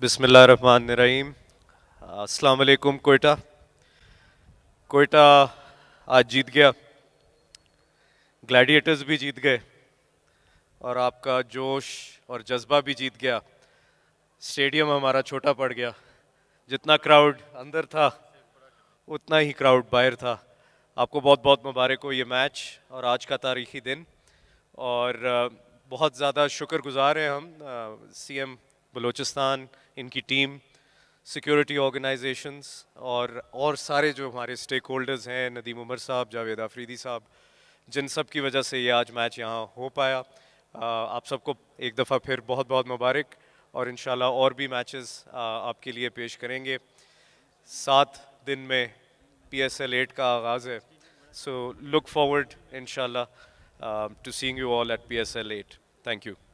बिसमीम अलकुम कोयटा कोयटा आज जीत गया ग्लैडिएटर्स भी जीत गए और आपका जोश और जज्बा भी जीत गया स्टेडियम हमारा छोटा पड़ गया जितना क्राउड अंदर था उतना ही क्राउड बाहर था आपको बहुत बहुत मुबारक हो ये मैच और आज का तारीखी दिन और बहुत ज़्यादा शुक्रगुजार हैं हम सीएम बलूचिस्तान इनकी टीम सिक्योरिटी ऑर्गेनाइजेशंस और और सारे जो हमारे स्टेक होल्डर्स हैं नदीम उमर साहब जावेद आफरीदी साहब जिन सब की वजह से ये आज मैच यहाँ हो पाया आप सबको एक दफ़ा फिर बहुत बहुत मुबारक और इन और भी मैचेस आपके लिए पेश करेंगे सात दिन में पी एस एल एट का आगाज़ है so look forward in to seeing you all at P S L eight thank you